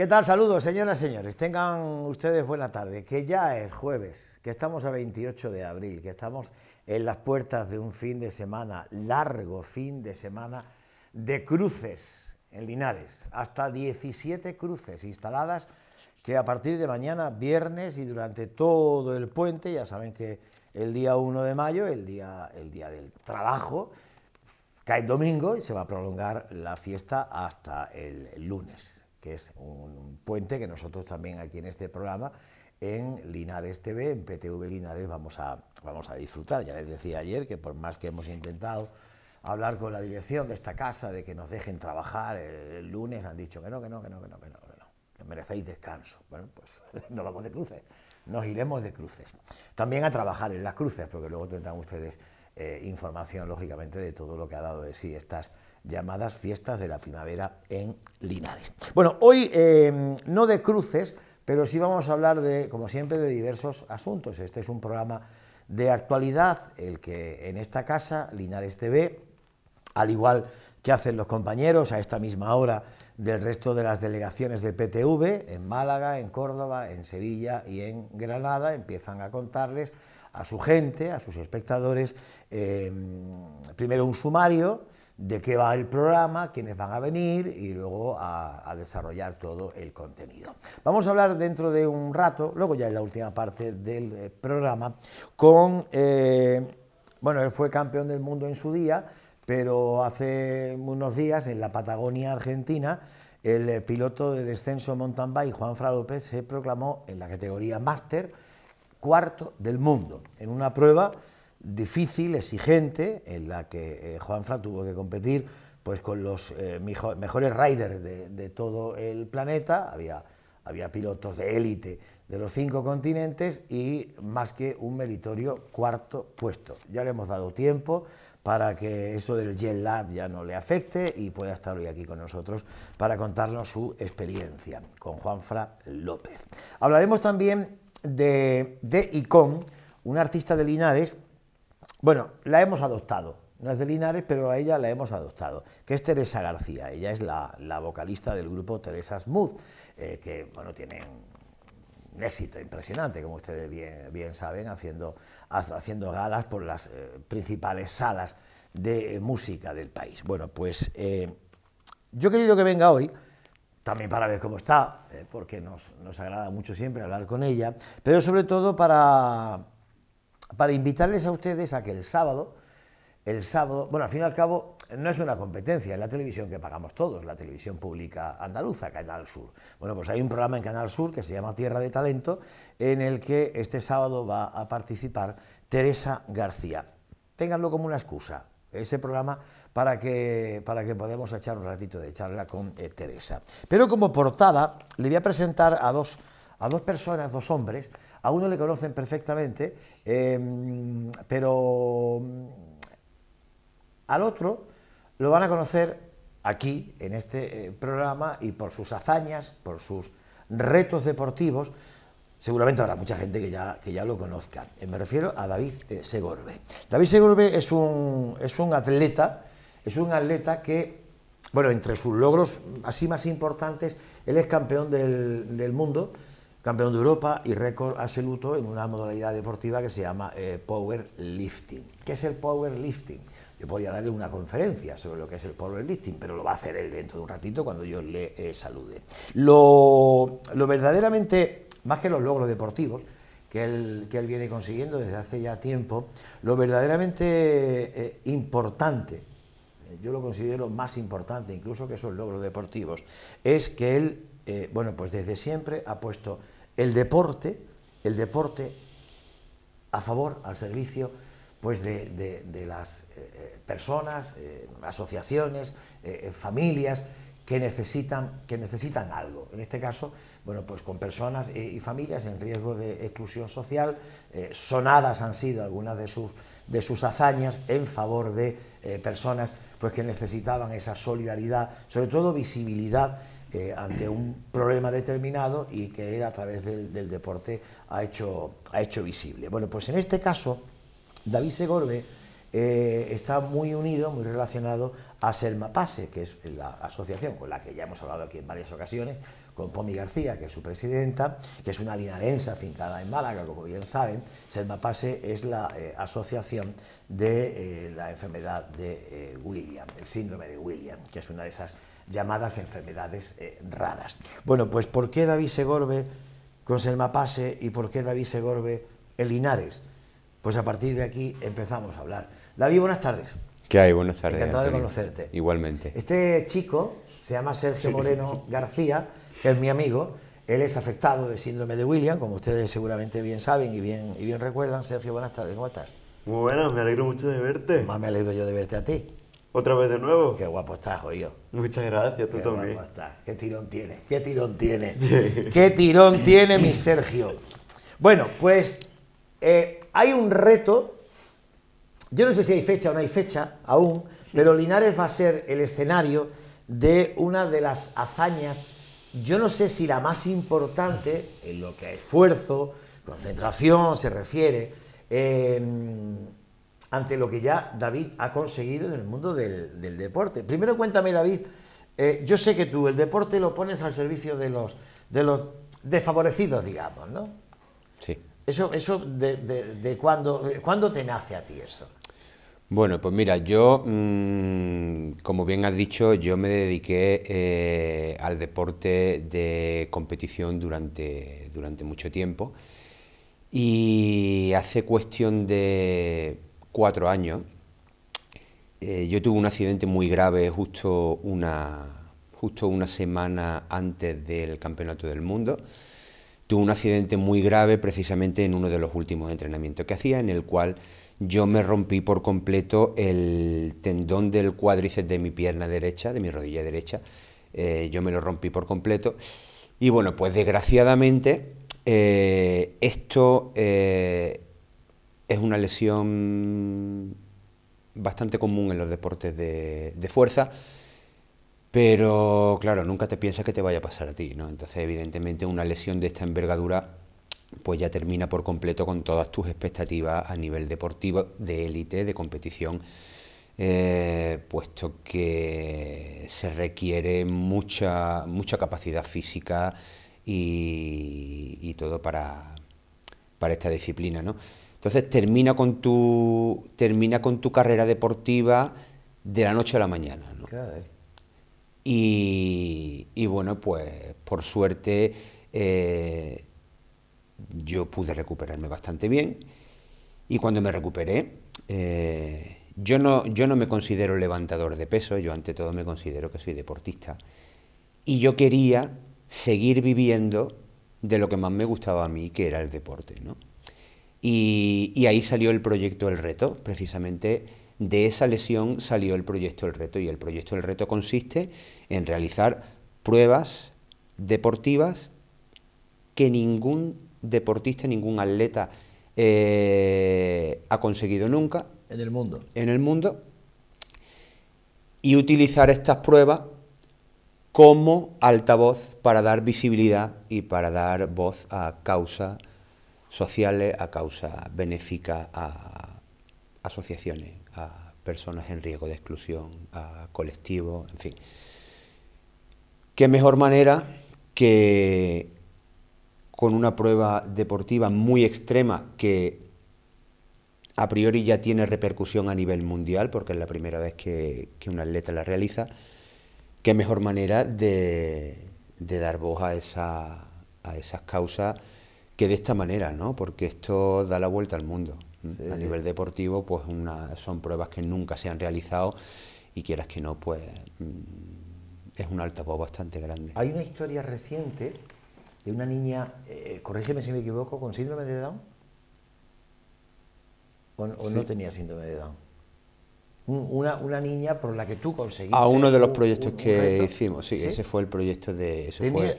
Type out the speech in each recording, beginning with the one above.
¿Qué tal? Saludos, señoras y señores. Tengan ustedes buena tarde, que ya es jueves, que estamos a 28 de abril, que estamos en las puertas de un fin de semana, largo fin de semana, de cruces en Linares. Hasta 17 cruces instaladas que a partir de mañana, viernes y durante todo el puente, ya saben que el día 1 de mayo, el día, el día del trabajo, cae domingo y se va a prolongar la fiesta hasta el lunes que es un puente que nosotros también aquí en este programa, en Linares TV, en PTV Linares, vamos a, vamos a disfrutar. Ya les decía ayer que por más que hemos intentado hablar con la dirección de esta casa, de que nos dejen trabajar el, lunes, han dicho que no, que no, que no, que no, que no, que no, que merecéis descanso. Bueno, pues no vamos de cruces, nos iremos de cruces. También a trabajar en las cruces, porque luego tendrán ustedes eh, información, lógicamente, de todo lo que ha dado de sí estas llamadas fiestas de la primavera en Linares. Bueno, hoy em, no de cruces, pero sí vamos a hablar, de, como siempre, de diversos asuntos. Este es un programa de actualidad, el que en esta casa, Linares TV, al igual que hacen los compañeros a esta misma hora del resto de las delegaciones de PTV, en Málaga, en Córdoba, en Sevilla y en Granada, empiezan a contarles a su gente, a sus espectadores, eh, primero un sumario de qué va el programa, quiénes van a venir y luego a, desarrollar todo el contenido. Vamos a hablar dentro de un rato, luego ya en la última parte del eh, programa, con, eh, bueno, él fue campeón del mundo en su día, pero hace unos días en la Patagonia Argentina, el piloto de descenso mountain bike, Juan Fra López, se proclamó en la categoría máster, cuarto del mundo, en una prueba difícil, exigente, en la que eh, Juanfra tuvo que competir pues, con los eh, mejores riders de, todo el planeta, había, había pilotos de élite de los cinco continentes y más que un meritorio cuarto puesto. Ya le hemos dado tiempo para que esto del jet Lab ya no le afecte y pueda estar hoy aquí con nosotros para contarnos su experiencia con Juanfra López. Hablaremos también de, Icon, una artista de Linares, bueno, la hemos adoptado, no es de Linares, pero a ella la hemos adoptado, que es Teresa García, ella es la, la vocalista del grupo Teresa Smooth, eh, que, bueno, tienen un éxito impresionante, como ustedes bien, saben, haciendo, haciendo galas por las eh, principales salas de eh, música del país. Bueno, pues yo he querido que venga hoy también para ver cómo está, eh, porque nos, agrada mucho siempre hablar con ella, pero sobre todo para, para invitarles a ustedes a que el sábado, el sábado, bueno, al fin y al cabo no es una competencia, es la televisión que pagamos todos, la televisión pública andaluza, Canal Sur. Bueno, pues hay un programa en Canal Sur que se llama Tierra de Talento, en el que este sábado va a participar Teresa García. Ténganlo como una excusa. Ese programa para que, para que podamos echar un ratito de charla con eh, Teresa. Pero como portada le voy a presentar a dos, a dos personas, dos hombres, a uno le conocen perfectamente, em, pero mm, al otro lo van a conocer aquí, en este eh, programa, y por sus hazañas, por sus retos deportivos, seguramente habrá mucha gente que ya, que ya lo conozca. Eh, me refiero a David Segorbe. David Segorbe es un, es un atleta es un atleta que, bueno, entre sus logros así más importantes, él es campeón del, mundo, campeón de Europa y récord absoluto en una modalidad deportiva que se llama power eh, powerlifting. ¿Qué es el powerlifting? Yo podría darle una conferencia sobre lo que es el powerlifting, pero lo va a hacer él dentro de un ratito cuando yo le eh, salude. Lo, verdaderamente, más que los logros deportivos, que él, él viene consiguiendo desde hace ya tiempo, lo verdaderamente eh, importante yo lo considero más importante incluso que son logros deportivos, es que él, eh, bueno, pues desde siempre ha puesto el deporte, el deporte a favor, al servicio, pues de, las eh, eh, personas, asociaciones, familias que necesitan, que necesitan algo. En este caso, bueno, pues con personas y familias en riesgo de exclusión social, sonadas han sido algunas de sus, hazañas en favor de personas pues que necesitaban esa solidaridad, sobre todo visibilidad eh, ante un problema determinado y que él a través del, deporte ha hecho, visible. Bueno, pues en este caso, David Segorbe eh, está muy unido, muy relacionado a Selma Pase, que es la asociación con la que ya hemos hablado aquí en varias ocasiones, con Pomi García, que es su presidenta, que es una linarensa afincada en Málaga, como bien saben. Pase es la eh, asociación de eh, la enfermedad de eh, William, el síndrome de William, que es una de esas llamadas enfermedades raras. Bueno, pues ¿por qué David Segorbe con Selma Pase... y por qué David Segorbe en Linares? Pues a partir de aquí empezamos a hablar. David, buenas tardes. ¿Qué hay? Buenas tardes. Encantado de conocerte. Igualmente. Este chico se llama Sergio Moreno García es mi amigo, él es afectado de síndrome de William, como ustedes seguramente bien saben y bien, y bien recuerdan. Sergio, buenas tardes, ¿cómo estás? Muy buenas, me alegro mucho de verte. Más me alegro yo de verte a ti. ¿Otra vez de nuevo? Qué guapo estás, yo Muchas gracias, tú Qué Guapo estás. Qué tirón tiene. qué tirón tiene. qué tirón tiene mi Sergio. Bueno, pues eh, hay un reto. Yo no sé si hay fecha o no hay fecha aún, pero Linares va a ser el escenario de una de las hazañas yo no sé si la más importante, en lo que a esfuerzo, concentración se refiere, em, ante lo que ya David ha conseguido en el mundo del, deporte. Primero cuéntame, David, eh, yo sé que tú el deporte lo pones al servicio de los, desfavorecidos, digamos, ¿no? Sí. Eso, eso de, de, eh, cuándo te nace a ti eso. Bueno, pues mira, yo, mm, como bien has dicho, yo me dediqué eh, al deporte de competición durante, durante mucho tiempo y hace cuestión de cuatro años eh, yo tuve un accidente muy grave justo justo una semana antes del Campeonato del Mundo. Tuve un accidente muy grave precisamente en uno de los últimos entrenamientos que hacía, en el cual yo me rompí por completo el tendón del cuádriceps de mi pierna derecha, de mi rodilla derecha. Eh, yo me lo rompí por completo. Y bueno, pues desgraciadamente eh, esto eh, es una lesión bastante común en los deportes de, de fuerza. Pero claro, nunca te piensas que te vaya a pasar a ti, ¿no? Entonces, evidentemente, una lesión de esta envergadura pues ya termina por completo con todas tus expectativas a nivel deportivo, de élite, de competición, eh, puesto que se requiere mucha, mucha capacidad física y, todo para, para, esta disciplina. ¿no? Entonces termina con, tu, termina con tu carrera deportiva de la noche a la mañana. Eh. Y, bueno, pues por suerte... Eh, yo pude recuperarme bastante bien y cuando me recuperé, eh, yo, no, yo no me considero levantador de peso, yo ante todo me considero que soy deportista y yo quería seguir viviendo de lo que más me gustaba a mí, que era el deporte. Y, y, ahí salió el proyecto El Reto, precisamente de esa lesión salió el proyecto El Reto. Y el proyecto El Reto consiste en realizar pruebas deportivas que ningún deportista, ningún atleta eh, ha conseguido nunca. En el mundo. En el mundo. Y utilizar estas pruebas como altavoz para dar visibilidad y para dar voz a causas sociales, a causas benéficas, a asociaciones, a personas en riesgo de exclusión, a colectivos, en fin. ¿Qué mejor manera que con una prueba deportiva muy extrema que a priori ya tiene repercusión a nivel mundial, porque es la primera vez que, un atleta la realiza, qué mejor manera de, dar voz a, a esas causas que de esta manera, ¿no? Porque esto da la vuelta al mundo. ¿Mm? A nivel deportivo, pues una, son pruebas que nunca se han realizado y quieras que no, pues mm, es un altavoz bastante grande. Hay una historia reciente una niña, eh, corrígeme si me equivoco, con síndrome de Down? ¿O, no tenía síndrome de Down? una, niña por la que tú conseguiste. A uno de los proyectos que hicimos, sí, ese fue el proyecto de.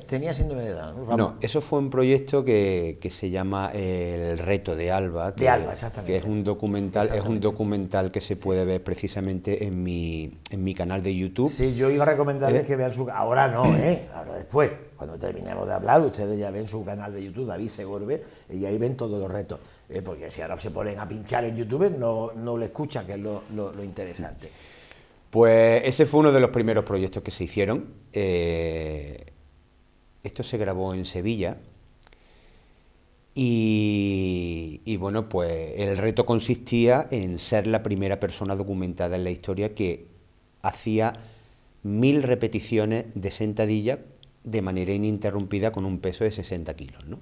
tenía, síndrome de edad, ¿no? eso fue un proyecto que, que se llama El Reto de Alba. de Alba, exactamente. Que es un documental, es un documental que se puede ver precisamente en mi, en mi canal de YouTube. Sí, yo iba a recomendarles ¿Eh? que vean su. Ahora no, ¿eh? Ahora después. Cuando terminemos de hablar, ustedes ya ven su canal de YouTube, David Segorbe, y ahí ven todos los retos. Eh, porque si ahora se ponen a pinchar en YouTube no, no le escuchan, que es lo, interesante. Pues ese fue uno de los primeros proyectos que se hicieron. Eh, esto se grabó en Sevilla. Y, y, bueno, pues el reto consistía en ser la primera persona documentada en la historia que hacía mil repeticiones de sentadilla de manera ininterrumpida con un peso de 60 kilos. ¿no?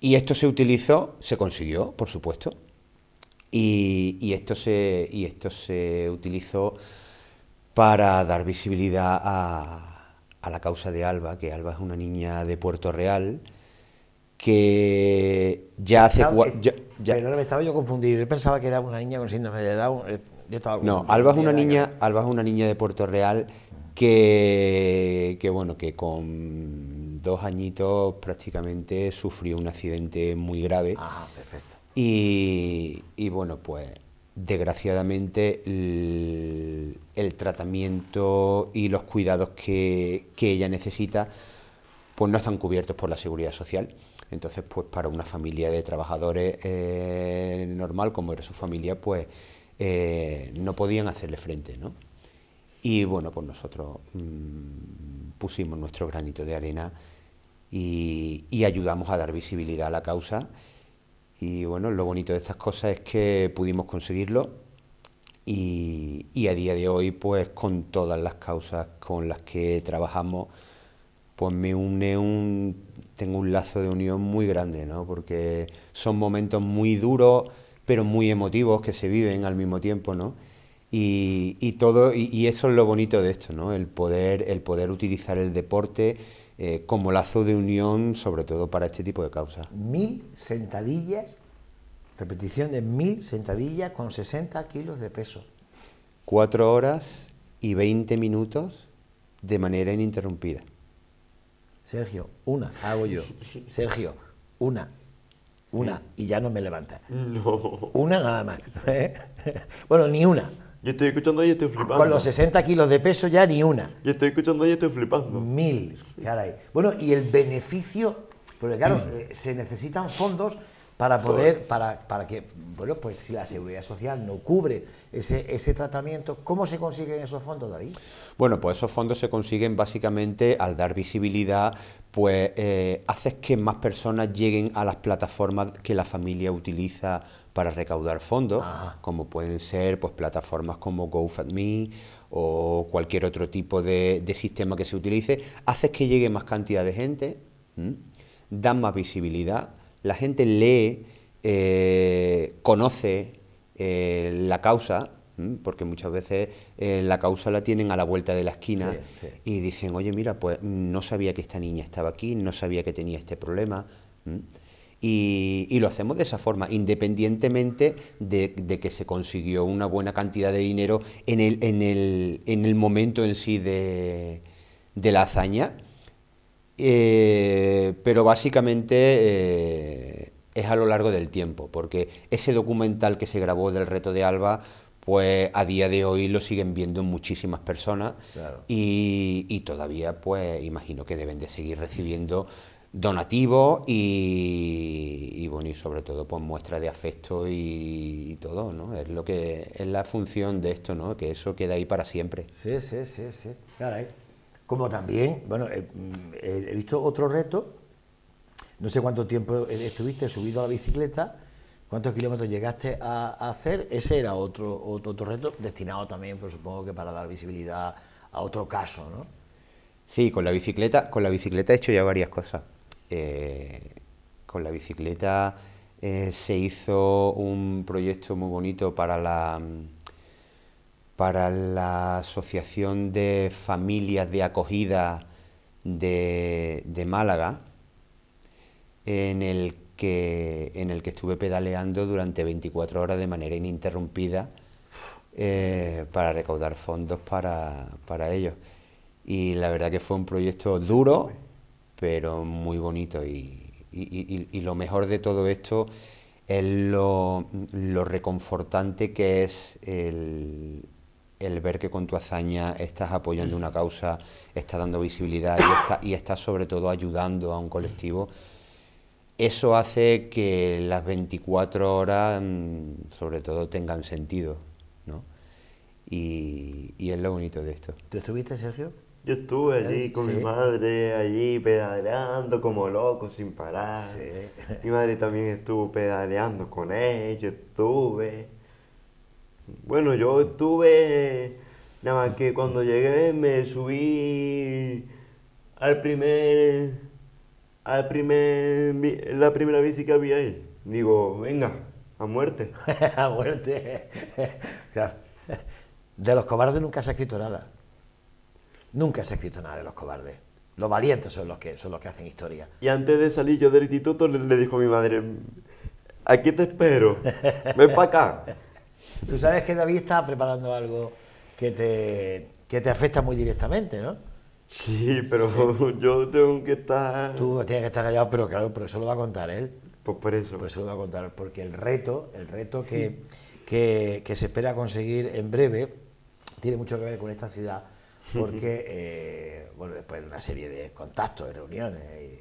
Y esto se utilizó, se consiguió, por supuesto. Y, y, esto, se, y esto se utilizó para dar visibilidad a, a la causa de Alba, que Alba es una niña de Puerto Real que ya hace... ya, me estaba yo confundido, yo pensaba que era una niña con síndrome de Down. Eh, no, Alba es, una niña, Alba es una niña de Puerto Real que, que bueno, que con dos añitos prácticamente sufrió un accidente muy grave. Ah, perfecto. Y, bueno, pues desgraciadamente el, tratamiento y los cuidados que, ella necesita pues no están cubiertos por la seguridad social. Entonces, pues para una familia de trabajadores eh, normal, como era su familia, pues eh, no podían hacerle frente, Y bueno, pues nosotros mm, pusimos nuestro granito de arena y, ayudamos a dar visibilidad a la causa. Y bueno, lo bonito de estas cosas es que pudimos conseguirlo y, y, a día de hoy, pues con todas las causas con las que trabajamos, pues me une un, tengo un lazo de unión muy grande, ¿no? Porque son momentos muy duros, pero muy emotivos que se viven al mismo tiempo, ¿no? Y, todo, y, eso es lo bonito de esto, ¿no? El poder, el poder utilizar el deporte eh, como lazo de unión, sobre todo para este tipo de causas. Mil sentadillas, repetición de mil sentadillas con 60 kilos de peso. Cuatro horas y 20 minutos de manera ininterrumpida. Sergio, una, hago yo. Sergio, una, una, y ya no me levanta. No. Una nada más. ¿eh? bueno, ni una. Yo estoy escuchando y estoy flipando. Con los 60 kilos de peso ya ni una. Yo estoy escuchando y estoy flipando. Mil, caray. Bueno, y el beneficio, porque claro, mm. eh, se necesitan fondos para poder, para, para, que, bueno, pues si la seguridad social no cubre ese, tratamiento, ¿cómo se consiguen esos fondos, de ahí? Bueno, pues esos fondos se consiguen básicamente al dar visibilidad, pues eh, haces que más personas lleguen a las plataformas que la familia utiliza para recaudar fondos, como pueden ser pues, plataformas como GoFundMe o cualquier otro tipo de, sistema que se utilice, haces que llegue más cantidad de gente, dan más visibilidad, la gente lee, eh, conoce eh, la causa, porque muchas veces eh, la causa la tienen a la vuelta de la esquina y dicen, oye, mira, pues no sabía que esta niña estaba aquí, no sabía que tenía este problema. Y, lo hacemos de esa forma, independientemente de, que se consiguió una buena cantidad de dinero en el, momento en sí de, la hazaña. Eh, pero básicamente eh, es a lo largo del tiempo, porque ese documental que se grabó del reto de Alba, pues a día de hoy lo siguen viendo muchísimas personas y, todavía pues imagino que deben de seguir recibiendo donativo y, y, bueno, y sobre todo pues muestra de afecto y, todo, ¿no? Es lo que es la función de esto, ¿no? Que eso queda ahí para siempre. Sí, sí, sí, sí. ¿eh? Como también, bueno, eh, mm, he, visto otro reto. No sé cuánto tiempo estuviste subido a la bicicleta, cuántos kilómetros llegaste a, hacer. Ese era otro, otro, reto destinado también, por pues, supongo que para dar visibilidad a otro caso, ¿no? Sí, con la bicicleta, con la bicicleta he hecho ya varias cosas. Eh, con la bicicleta eh, se hizo un proyecto muy bonito para la, para la Asociación de Familias de Acogida de, Málaga, en el, que, en el que estuve pedaleando durante 24 horas de manera ininterrumpida eh, para recaudar fondos para, para ellos. Y la verdad que fue un proyecto duro, pero muy bonito. Y, lo mejor de todo esto es lo, reconfortante que es el, ver que con tu hazaña estás apoyando una causa, estás dando visibilidad está, y estás sobre todo ayudando a un colectivo. Eso hace que las 24 horas, mm, sobre todo, tengan sentido. ¿no? Y, y es lo bonito de esto. ¿Te estuviste, Sergio? Yo estuve allí con mi madre, allí pedaleando como loco, sin parar. Mi madre también estuvo pedaleando con él, yo estuve. Bueno, yo estuve, nada más que cuando llegué me subí al primer, al primer, la primera bici que había ahí. Digo, venga, a muerte. a muerte. de los cobardes nunca se ha escrito nada. Nunca se ha escrito nada de los cobardes. Los valientes son los que, son los que hacen historia. Y antes de salir yo del instituto le, dijo a mi madre, aquí te espero, ven para acá. Tú sabes que David está preparando algo que te, te afecta muy directamente, ¿no? Sí, pero yo tengo que estar... Tú tienes que estar callado, pero claro, pero eso lo va a contar él. Pues por eso. Por pues eso lo va a contar, porque el reto, el reto que se espera conseguir en breve tiene mucho que ver con esta ciudad porque, eh, bueno, después de una serie de contactos, de reuniones y,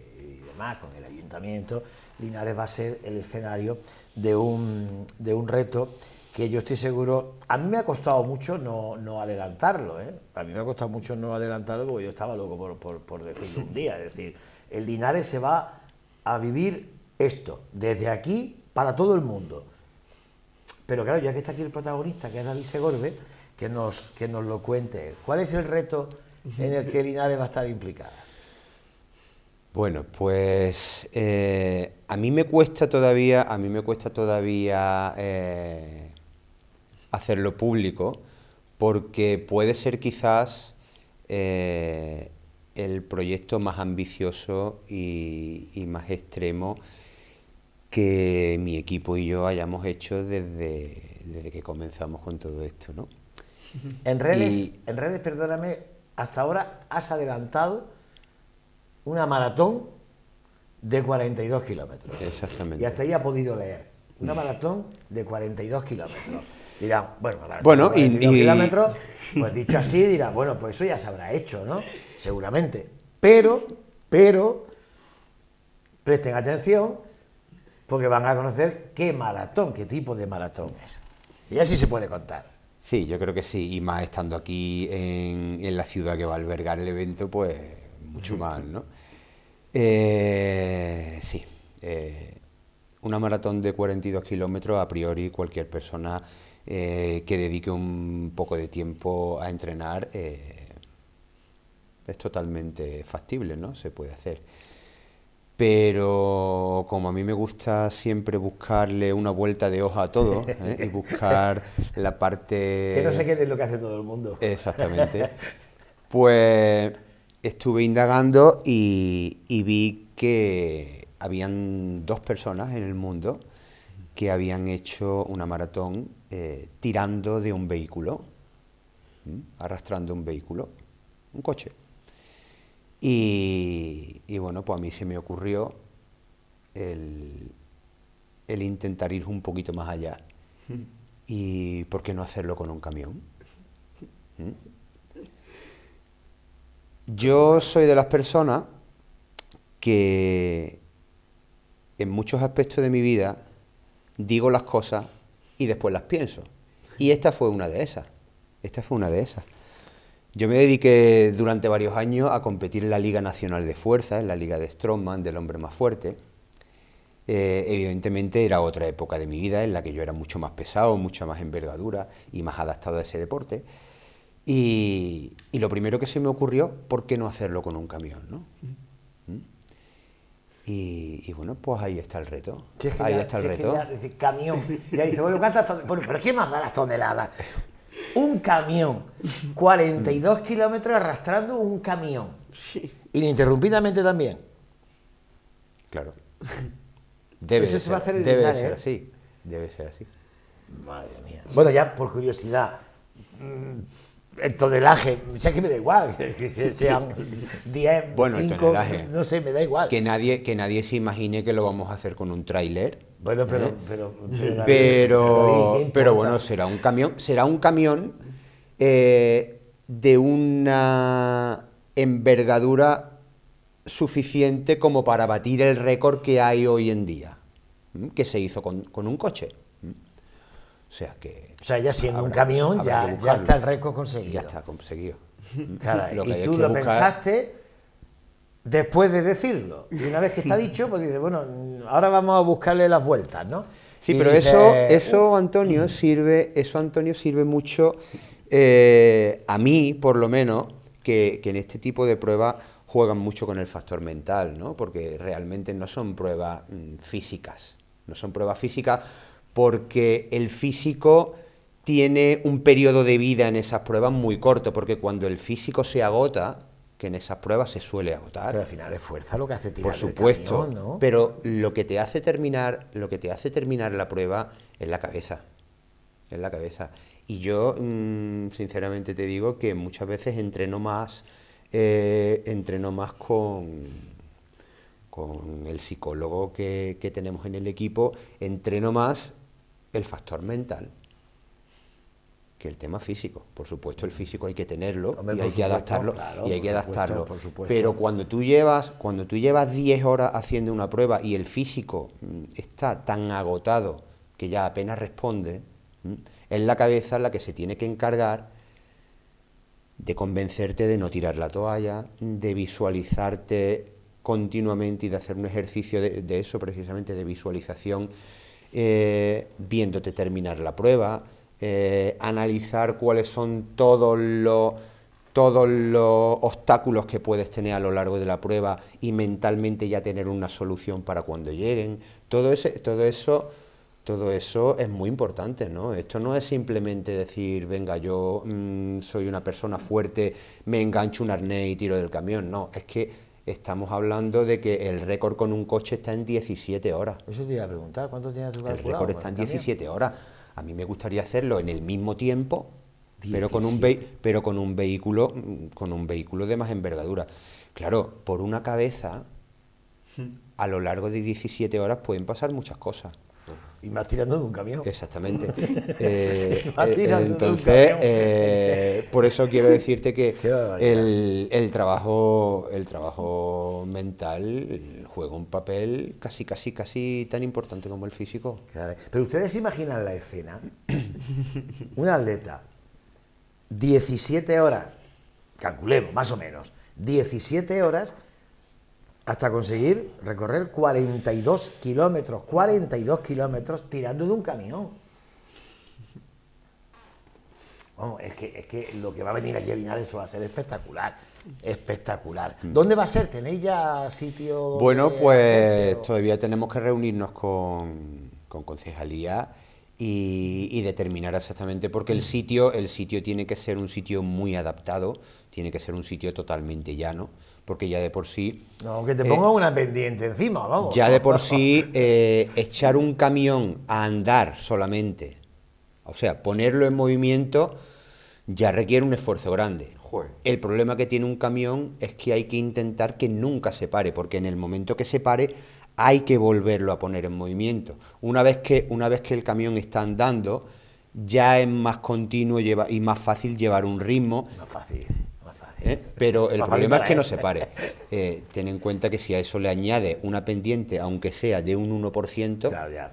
demás con el ayuntamiento, Linares va a ser el escenario de un, un reto que yo estoy seguro, a mí me ha costado mucho no, adelantarlo, ¿eh? a mí me ha costado mucho no adelantarlo porque yo estaba loco por, por, por decirlo un día, es decir, el Linares se va a vivir esto, desde aquí para todo el mundo. Pero claro, ya que está aquí el protagonista, que es David Segorbe, que nos, que nos lo cuente él. ¿Cuál es el reto en el que Linares va a estar implicada? Bueno, pues eh, a mí me cuesta todavía, a mí me cuesta todavía eh, hacerlo público, porque puede ser quizás eh, el proyecto más ambicioso y, más extremo que mi equipo y yo hayamos hecho desde, desde que comenzamos con todo esto, ¿no? En redes, en perdóname, hasta ahora has adelantado una maratón de 42 kilómetros. Exactamente. Y hasta ahí ha podido leer. Una maratón de 42 kilómetros. Dirá, bueno, maratón bueno, 42 kilómetros, pues dicho así, dirá, bueno, pues eso ya se habrá hecho, ¿no? Seguramente. Pero, pero, presten atención, porque van a conocer qué maratón, qué tipo de maratón es. Y así se puede contar. Sí, yo creo que sí, y más estando aquí en, la ciudad que va a albergar el evento, pues mucho más, ¿no? Eh, sí, eh, una maratón de 42 kilómetros, a priori cualquier persona eh, que dedique un poco de tiempo a entrenar es totalmente factible, ¿no? Se puede hacer pero como a mí me gusta siempre buscarle una vuelta de hoja a todo ¿eh? y buscar la parte... Que no sé qué es lo que hace todo el mundo. Exactamente. Pues estuve indagando y, vi que habían dos personas en el mundo que habían hecho una maratón eh, tirando de un vehículo, arrastrando un vehículo, un coche. Y, bueno, pues a mí se me ocurrió el, intentar ir un poquito más allá. Hmm. ¿Y por qué no hacerlo con un camión? ¿Mm? Yo soy de las personas que en muchos aspectos de mi vida digo las cosas y después las pienso. Y esta fue una de esas. Esta fue una de esas. Yo me dediqué durante varios años a competir en la Liga Nacional de Fuerza, en la Liga de Strongman, del hombre más fuerte. Eh, evidentemente era otra época de mi vida en la que yo era mucho más pesado, mucha más envergadura y más adaptado a ese deporte. Y, lo primero que se me ocurrió, ¿por qué no hacerlo con un camión? ¿no? ¿Mm? Y, bueno, pues ahí está el reto. ahí está el reto. Ya, camión. Ya dice, bueno, ¿cuántas toneladas? Bueno, pero ¿qué más da las toneladas? un camión, 42 kilómetros arrastrando un camión. Sí. Ininterrumpidamente también. Claro. Debe, ser, va debe ser, ¿eh? así. Debe ser así. Madre mía. Bueno, ya por curiosidad, mm, el tonelaje, Sé que me da igual, que sean 10, bueno, 5, no sé, me da igual. Que nadie, que nadie se imagine que lo vamos a hacer con un tráiler bueno, ¿Eh? pero, pero, pero, bueno, será un camión, será un camión eh, de una envergadura suficiente como para batir el récord que hay hoy en día, que se hizo con, un coche. O sea que. O sea, ya siendo un camión, ya, está el récord conseguido. Ya está conseguido. y tú lo pensaste después de decirlo. Y una vez que está dicho, pues dice, bueno, ahora vamos a buscarle las vueltas, ¿no? Sí, pero eso, eso, Antonio, sirve, eso, Antonio, sirve mucho eh, a mí, por lo menos, que, en este tipo de pruebas juegan mucho con el factor mental, ¿no? Porque realmente no son pruebas mm, físicas. No son pruebas físicas porque el físico tiene un periodo de vida en esas pruebas muy corto, porque cuando el físico se agota, en esas pruebas se suele agotar. Pero al final es fuerza lo que hace tirar Por supuesto, pero lo que te hace terminar, lo que te hace terminar la prueba es la cabeza. Es la cabeza. Y yo mm, sinceramente te digo que muchas veces entreno más eh, entreno más con con el psicólogo que tenemos en el equipo, entreno más el factor mental el tema físico. Por supuesto, el físico hay que tenerlo y, hay que adaptarlo, y hay que adaptarlo. Pero cuando tú llevas cuando tú llevas 10 horas haciendo una prueba y el físico mm, está tan agotado que ya apenas responde, mm, es la cabeza la que se tiene que encargar de convencerte de no tirar la toalla, de visualizarte continuamente y de hacer un ejercicio de, eso precisamente, de visualización, eh, viéndote terminar la prueba, eh, analizar cuáles son todos los todos los obstáculos que puedes tener a lo largo de la prueba y mentalmente ya tener una solución para cuando lleguen. Todo, ese, todo, eso, todo eso es muy importante, ¿no? Esto no es simplemente decir, venga, yo mm, soy una persona fuerte, me engancho un arnés y tiro del camión. No, es que estamos hablando de que el récord con un coche está en 17 horas. Eso te iba a preguntar, ¿cuánto tienes El récord está en 17 horas. A mí me gustaría hacerlo en el mismo tiempo, pero con, un vehículo con un vehículo de más envergadura. Claro, por una cabeza hmm. a lo largo de 17 horas pueden pasar muchas cosas. Y más tirando de un camión. Exactamente. Eh, eh, entonces, eh, por eso quiero decirte que el, trabajo, el trabajo mental juega un papel casi, casi, casi tan importante como el físico. Pero ustedes imaginan la escena. un atleta, 17 horas, calculemos, más o menos, 17 horas hasta conseguir recorrer 42 kilómetros, 42 kilómetros tirando de un camión. es que, es que lo que va a venir aquí a eso va a ser espectacular, espectacular. Mm. ¿Dónde va a ser? ¿Tenéis ya sitio? Bueno, pues todavía tenemos que reunirnos con, con concejalía y, y, determinar exactamente, porque el sitio, el sitio tiene que ser un sitio muy adaptado, tiene que ser un sitio totalmente llano porque ya de por sí... No, que te ponga eh, una pendiente encima, vamos. Ya de por sí, eh, echar un camión a andar solamente, o sea, ponerlo en movimiento, ya requiere un esfuerzo grande. El problema que tiene un camión es que hay que intentar que nunca se pare, porque en el momento que se pare hay que volverlo a poner en movimiento. Una vez que, una vez que el camión está andando, ya es más continuo y más fácil llevar un ritmo. Más fácil ¿eh? Pero el problema es que no se pare. Eh, ten en cuenta que si a eso le añade una pendiente, aunque sea de un 1%,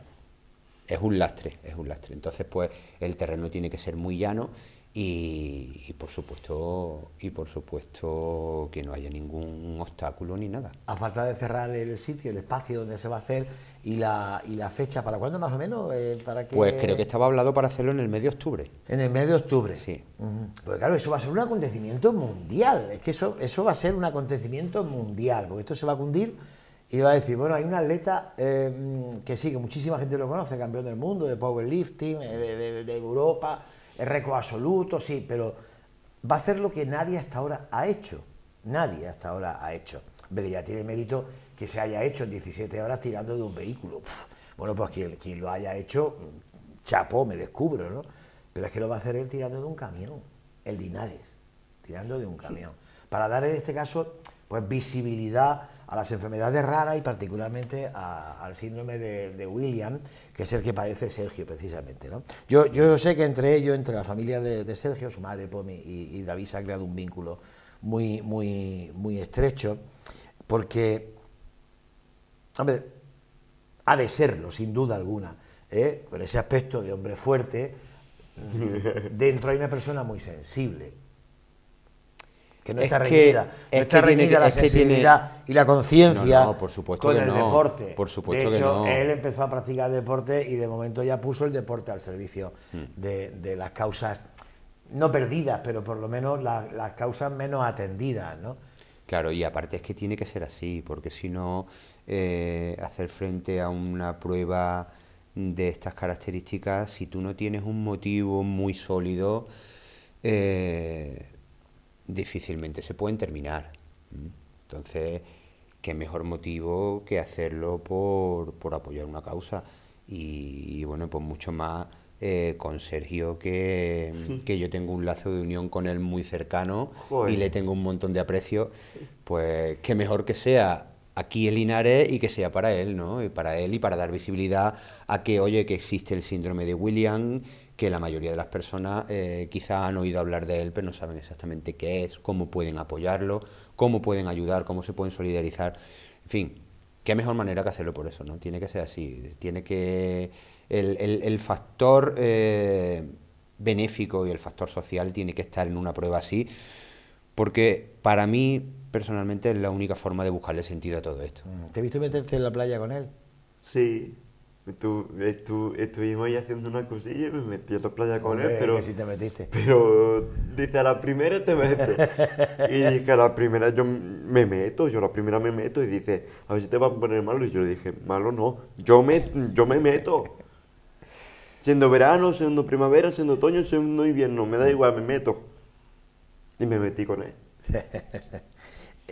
es un lastre, es un lastre. Entonces, pues el terreno tiene que ser muy llano y, por supuesto y por supuesto que no haya ningún obstáculo ni nada. A falta de cerrar el sitio, el espacio donde se va a hacer y la, y la fecha, ¿para cuándo más o menos? Eh, para Pues creo que estaba hablado para hacerlo en el medio de octubre. En el medio de octubre. Sí. Porque claro, eso va a ser un acontecimiento mundial, es que eso, eso va a ser un acontecimiento mundial, porque esto se va a cundir y va a decir, bueno, hay un atleta eh, que sí, que muchísima gente lo conoce, campeón del mundo, de powerlifting, de Europa es récord absoluto, sí, pero va a hacer lo que nadie hasta ahora ha hecho. Nadie hasta ahora ha hecho. Pero ya tiene mérito que se haya hecho en 17 horas tirando de un vehículo. bueno, pues quien, quien lo haya hecho, mm, chapó, me descubro, ¿no? Pero es que lo va a hacer él tirando de un camión, el Dinares, tirando de un camión. Para dar en este caso, pues visibilidad a las enfermedades raras y particularmente al síndrome de, William, que es el que padece Sergio precisamente. Yo, yo sé que entre ellos, entre la familia de, Sergio, su madre Pomi y, David se ha creado un vínculo muy, muy, muy estrecho, porque, hombre, ha de serlo, sin duda alguna, ¿eh? con ese aspecto de hombre fuerte, dentro hay una persona muy sensible que no está reñida, está la sensibilidad y la conciencia con el deporte. Por supuesto de hecho, él empezó a practicar deporte y de momento ya puso el deporte al servicio hmm. de, las causas, no perdidas, pero por lo menos las causas menos atendidas, Claro, y aparte es que tiene que ser así, porque si no, eh, hacer frente a una prueba de estas características, si tú no tienes un motivo muy sólido, eh, difícilmente se pueden terminar. ¿Mm? Entonces, qué mejor motivo que hacerlo por, por apoyar una causa. Y, bueno, pues mucho más eh, con Sergio, que, que, yo tengo un lazo de unión con él muy cercano y le tengo un montón de aprecio, pues qué mejor que sea aquí el Linares y que sea para él, ¿no? Y para él y para dar visibilidad a que, oye, que existe el síndrome de William que la mayoría de las personas eh, quizás quizá han oído hablar de él, pero no saben exactamente qué es, cómo pueden apoyarlo, cómo pueden ayudar, cómo se pueden solidarizar. En fin, qué mejor manera que hacerlo por eso, ¿no? Tiene que ser así. Tiene que. El, factor eh, benéfico y el factor social tiene que estar en una prueba así, porque para mí, personalmente, es la única forma de buscarle sentido a todo esto. Mm. ¿Te he visto meterte en la playa con él? Sí, Tú, estuvimos ahí haciendo una cosilla y me metí en la playa con él, pero... Pero dice, a la primera te metes. y dije, a la primera yo me meto, yo a la primera me meto. Y dice, a ver si te vas a poner malo. Y yo le dije, malo no, yo me, yo me meto. Siendo verano, siendo primavera, siendo otoño, siendo invierno, me da igual, me meto. Y me metí con él.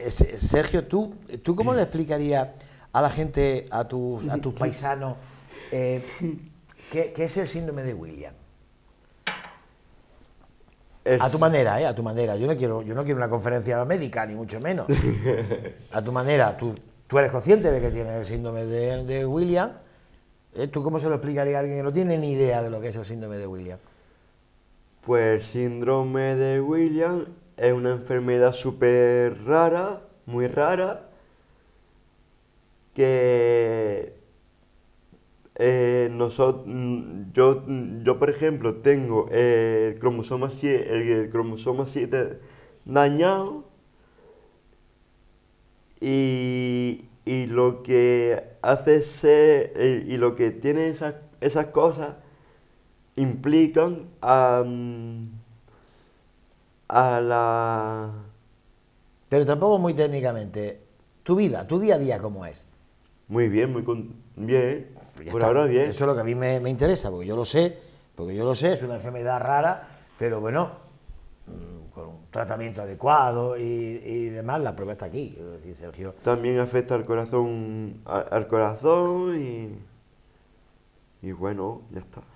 Sergio, ¿tú, ¿tú cómo le explicarías a la gente, a tus, a tus paisanos eh, ¿qué, es el síndrome de William? A tu manera, ¿eh? A tu manera. Yo no, quiero, yo no quiero una conferencia médica, ni mucho menos. A tu manera. Tú, tú eres consciente de que tienes el síndrome de, William. Eh, ¿Tú cómo se lo explicaría a alguien que no tiene ni idea de lo que es el síndrome de William? Pues síndrome de William es una enfermedad súper rara, muy rara, que eh, mm, yo, mm, yo, por ejemplo, tengo eh, el cromosoma 7, el, cromosoma 7 dañado y, y, lo que hace eh, y, lo que tiene esas, cosas implican a, la... Pero tampoco muy técnicamente. Tu vida, tu día a día, ¿cómo es? Muy bien, muy bien. Eso es lo que a mí me, interesa, porque yo lo sé, porque yo lo sé, es una enfermedad rara, pero bueno, mm, con un tratamiento adecuado y, demás, la prueba está aquí, Sergio. También afecta al corazón, al, corazón y, y bueno, ya está.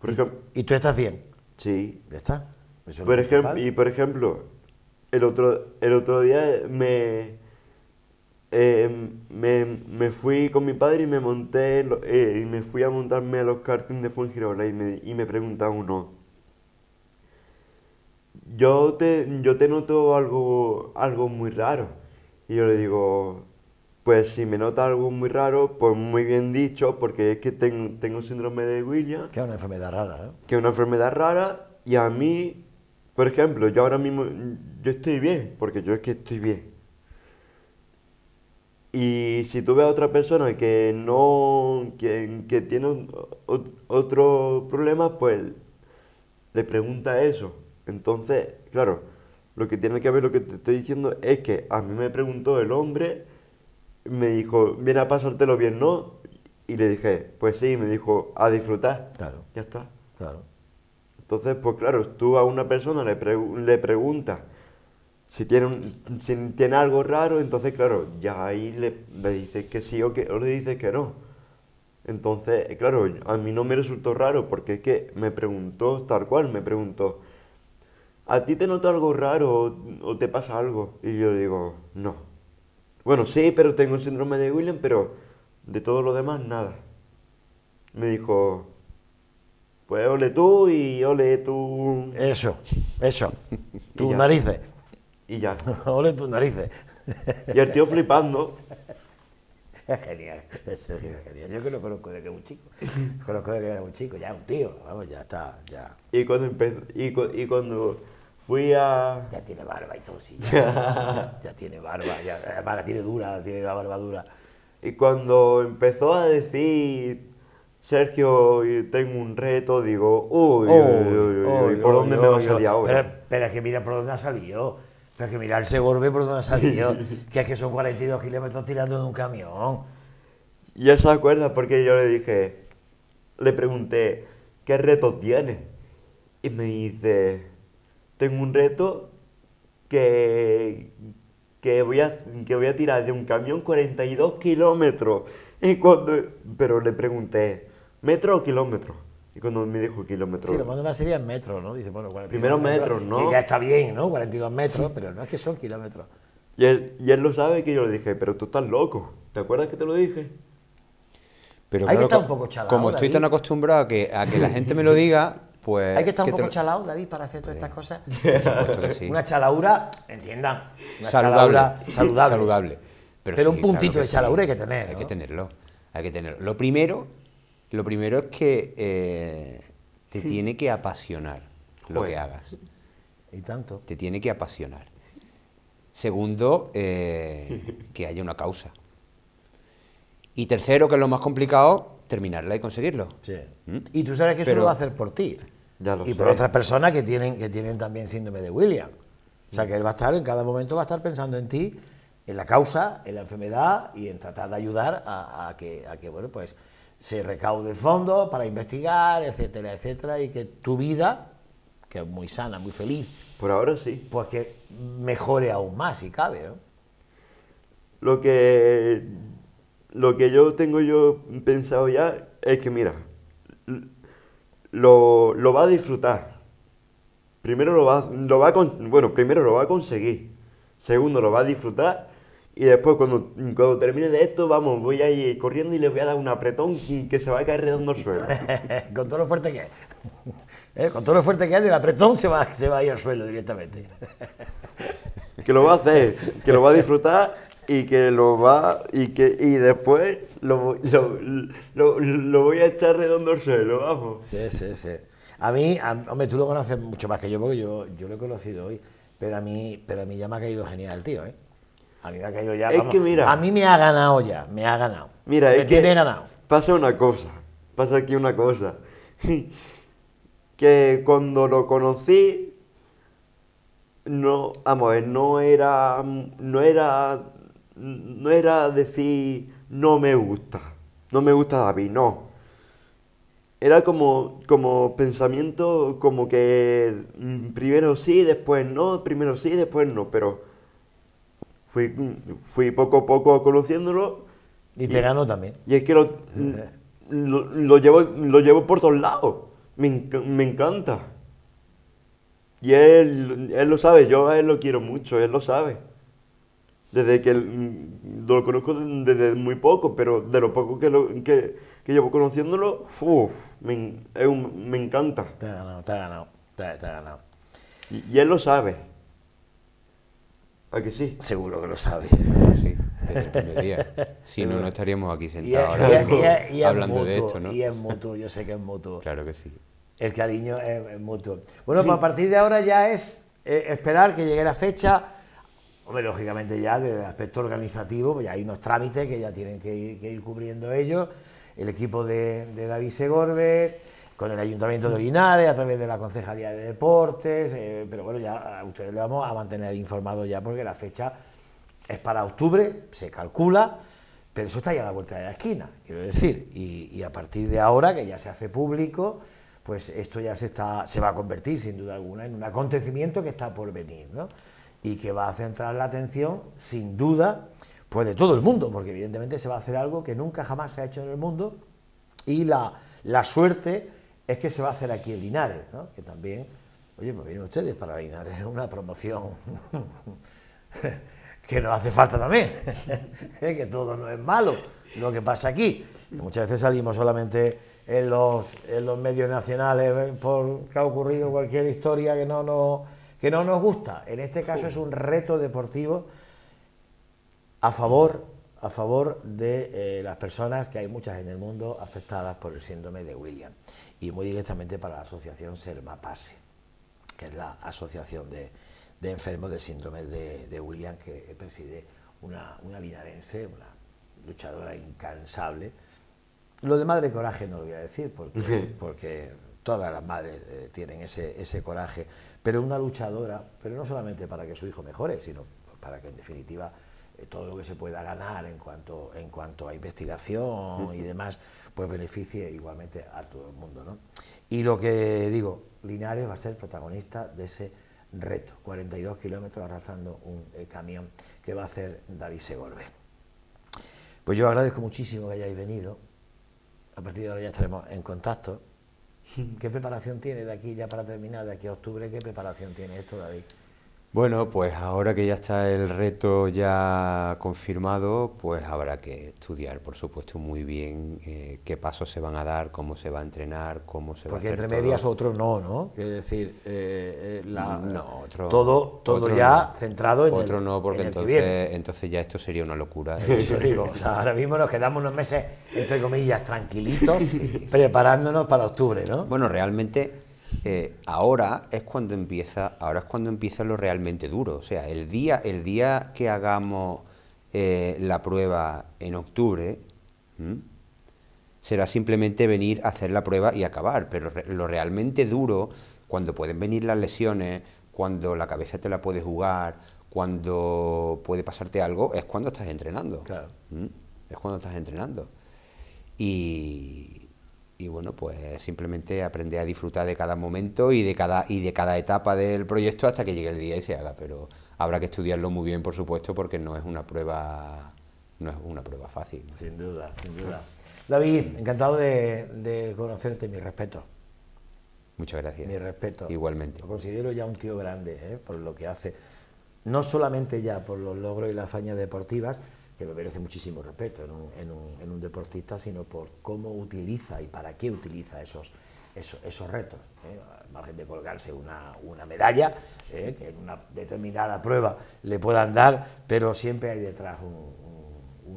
Por ¿Y, tú estás bien? Sí. ¿Ya está? y por ejemplo, el otro, el otro día me Em, me, fui con mi padre y me monté eh, y me fui a montarme a los karting de Fuengirola y me, y me pregunta uno yo te, yo te noto algo, algo muy raro y yo le digo pues si me nota algo muy raro, pues muy bien dicho, porque es que tengo, tengo síndrome de Williams. Que es una enfermedad rara, ¿eh? Que es una enfermedad rara y a mí, por ejemplo, yo ahora mismo, yo estoy bien, porque yo es que estoy bien. Y si tú ves a otra persona que no, que, tiene otro problema, pues le pregunta eso. Entonces, claro, lo que tiene que ver, lo que te estoy diciendo es que a mí me preguntó el hombre, me dijo, viene a pasártelo bien, ¿no? Y le dije, pues sí, me dijo, a disfrutar. Claro. Ya está. Claro. Entonces, pues claro, tú a una persona le, le preguntas si tiene, si tiene algo raro, entonces, claro, ya ahí le, le dices que sí o, que, le dice que no. Entonces, eh, claro, a mí no me resultó raro porque es que me preguntó tal cual, me preguntó, ¿a ti te nota algo raro o, te pasa algo? Y yo digo, no. Bueno, sí, pero tengo el síndrome de William, pero de todo lo demás, nada. Me dijo, pues ole tú y ole tú. Eso, eso, tus narices. Y ya. Ole tus narices. Y el tío flipando. genial, genial. Yo que lo conozco de que era un chico. Conozco de que era un chico, ya un tío, vamos, ya está, Y cuando fui a. Ya tiene barba y todo, sí. Ya, tiene barba, ya, además la tiene dura, tiene la barba dura. Y cuando empezó a decir Sergio, tengo un reto, digo, uy, uy, uy, uy, ¿por me a salir ahora? Pero, es que mira por dónde ha salido. Pero que se Gorbe por donde salido, que es que son 42 kilómetros tirando de un camión. Y él se acuerda porque yo le dije, le pregunté, ¿qué reto tiene Y me dice, tengo un reto que, que, voy, a, que voy a tirar de un camión 42 kilómetros. Y cuando, pero le pregunté, ¿metro o kilómetro? y cuando me dijo kilómetros. Sí, lo más una sería en metros, ¿no? Dice, bueno, Primero metros, ¿no? Que ya está bien, ¿no? 42 metros, pero no es que son kilómetros. Y él, lo sabe que yo le dije, pero tú estás loco. ¿Te acuerdas que te lo dije? Pero Hay que estar un poco chalado. Como estoy tan acostumbrado a que, la gente me lo diga, pues. Hay que estar un poco chalado, David, para hacer todas estas cosas. Una chalaura, entiendan. Una saludable. saludable. Pero, un puntito de chalaura hay que tener. Hay que tenerlo. Hay que tenerlo. Lo primero lo primero es que eh, te tiene que apasionar lo que hagas. Y tanto. Te tiene que apasionar. Segundo, eh, que haya una causa. Y tercero, que es lo más complicado, terminarla y conseguirlo. Sí. ¿Mm? Y tú sabes que eso lo va a hacer por ti. y por otras personas que tienen, que tienen también síndrome de William. O sea, que él va a estar, en cada momento va a estar pensando en ti, en la causa, en la enfermedad y en tratar de ayudar a, que, a que, bueno, pues se recaude fondos para investigar, etcétera, etcétera, y que tu vida, que es muy sana, muy feliz. Por ahora sí. Pues que mejore aún más, si cabe, Lo que, lo que yo tengo yo pensado ya es que, mira, lo, va a disfrutar. Primero lo va, primero lo va a conseguir. Segundo, lo va a disfrutar y después, cuando, termine de esto, vamos, voy a ir corriendo y le voy a dar un apretón que se va a caer redondo al suelo. con todo lo fuerte que es. Eh, con todo lo fuerte que es, el apretón se va, se va a ir al suelo directamente. que lo va a hacer, que lo va a disfrutar y que lo va. y que y después lo, lo, lo, voy a echar redondo al suelo, vamos. Sí, sí, sí. A mí, hombre, tú lo conoces mucho más que yo, porque yo, yo lo he conocido hoy, pero a mí, pero a mí ya me ha caído genial tío, ¿eh? A mí me ha mira. A mí me ha ganado ya, me ha ganado. Mira, me tiene ganado. Pasa una cosa, pasa aquí una cosa. que cuando lo conocí, no, vamos no era, no era, no era decir no me gusta, no me gusta David, no. Era como, como pensamiento, como que mm, primero sí, después no, primero sí, después no, pero Fui, fui poco a poco conociéndolo. Y, te ganó también. Y es que lo, llevo, lo llevo por todos lados. Me, encanta. Y él, él lo sabe, yo a él lo quiero mucho, él lo sabe. Desde que lo conozco desde muy poco, pero de lo poco que, que, llevo conociéndolo, me, encanta. Te ha ganado, te ganado, y él lo sabe que sí? Seguro que lo sabe. Sí, Si no, no estaríamos aquí sentados hablando de esto, ¿no? Y es mutuo, yo sé que es mutuo. Claro que sí. El cariño es, mutuo. Bueno, pues a partir de ahora ya es esperar que llegue la fecha. Hombre, lógicamente ya desde el aspecto organizativo, pues ya hay unos trámites que ya tienen que ir, cubriendo ellos. El equipo de David Segorbe, con el Ayuntamiento de Linares... a través de la Concejalía de Deportes, eh, pero bueno, ya a ustedes le vamos a mantener informado ya porque la fecha es para octubre, se calcula, pero eso está ya a la vuelta de la esquina, quiero decir, y, a partir de ahora que ya se hace público, pues esto ya se, está, se va a convertir sin duda alguna en un acontecimiento que está por venir, ¿no? Y que va a centrar la atención, sin duda, pues de todo el mundo, porque evidentemente se va a hacer algo que nunca jamás se ha hecho en el mundo y la, la suerte es que se va a hacer aquí en Linares, ¿no? que también, oye, pues vienen ustedes para Linares, es una promoción que nos hace falta también, ¿eh? que todo no es malo lo que pasa aquí. Muchas veces salimos solamente en los, medios nacionales eh, porque ha ocurrido cualquier historia que no, que no nos gusta. En este caso es un reto deportivo a favor, a favor de eh, las personas que hay muchas en el mundo afectadas por el síndrome de William y muy directamente para la asociación Sermapase, que es la asociación de, enfermos de síndrome de, William... que preside una, una linarense, una luchadora incansable. Lo de madre coraje no lo voy a decir porque, porque todas las madres eh, tienen ese, ese coraje, pero una luchadora, pero no solamente para que su hijo mejore, sino para que en definitiva eh, todo lo que se pueda ganar en cuanto, en cuanto a investigación y demás pues beneficie igualmente a todo el mundo. ¿no? Y lo que digo, Linares va a ser protagonista de ese reto, 42 kilómetros arrasando un eh, camión que va a hacer David Segorbe. Pues yo agradezco muchísimo que hayáis venido, a partir de ahora ya estaremos en contacto. Hmm. ¿Qué preparación tiene de aquí ya para terminar, de aquí a octubre, qué preparación tiene esto, David? Bueno, pues ahora que ya está el reto ya confirmado, pues habrá que estudiar, por supuesto, muy bien eh, qué pasos se van a dar, cómo se va a entrenar, cómo se va a Porque entre medias otro no, ¿no? Es decir, eh, eh, no, todo, todo ya centrado en Otro no, porque entonces, ya esto sería una locura. Eso digo, ahora mismo nos quedamos unos meses, entre comillas, tranquilitos, preparándonos para octubre, ¿no? Bueno, realmente eh, ahora es cuando empieza, ahora es cuando empieza lo realmente duro. O sea, el día, el día que hagamos eh, la prueba en octubre, será simplemente venir a hacer la prueba y acabar. Pero lo realmente duro, cuando pueden venir las lesiones, cuando la cabeza te la puede jugar, cuando puede pasarte algo, es cuando estás entrenando. Claro. Es cuando estás entrenando. Y, y bueno, pues simplemente aprender a disfrutar de cada momento y de cada, y de cada etapa del proyecto hasta que llegue el día y se haga, pero habrá que estudiarlo muy bien, por supuesto, porque no es una prueba, no es una prueba fácil. Sin duda, sin duda. David, encantado de, conocerte, mi respeto. Muchas gracias. Mi respeto. Igualmente. Lo considero ya un tío grande, ¿eh? por lo que hace. No solamente ya por los logros y las hazañas deportivas, que me merece muchísimo respeto en un, deportista, sino por cómo utiliza y para qué utiliza esos, esos, retos. ¿eh? Al margen de colgarse una, medalla, ¿eh? que en una determinada prueba le puedan dar, pero siempre hay detrás un,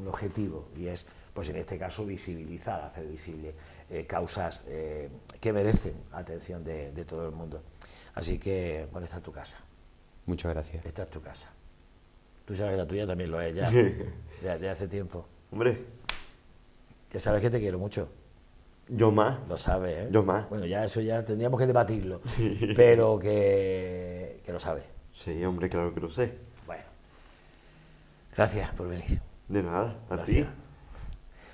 objetivo y es, pues en este caso, visibilizar, hacer visible eh, causas eh, que merecen atención de, de todo el mundo. Así que, bueno, esta es tu casa. Muchas gracias. Esta es tu casa. Tú sabes que la tuya también lo es, ya. hace tiempo. Hombre. Que sabes que te quiero mucho. Yo más. Lo sabes, ¿eh? Yo más. Bueno, ya eso ya tendríamos que debatirlo. Pero que, lo sabes. Sí, hombre, claro que lo sé. Bueno. Gracias por venir. De nada, Gracias.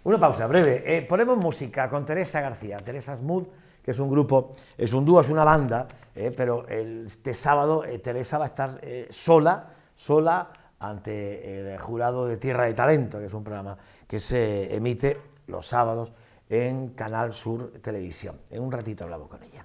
Una pausa breve. Eh, ponemos música con Teresa García, Teresa Smooth, que es un grupo, es un dúo, es una banda, eh, pero este sábado eh, Teresa va a estar sola, sola ante el jurado de Tierra de Talento, que es un programa que se emite los sábados en Canal Sur Televisión. En un ratito hablamos con ella.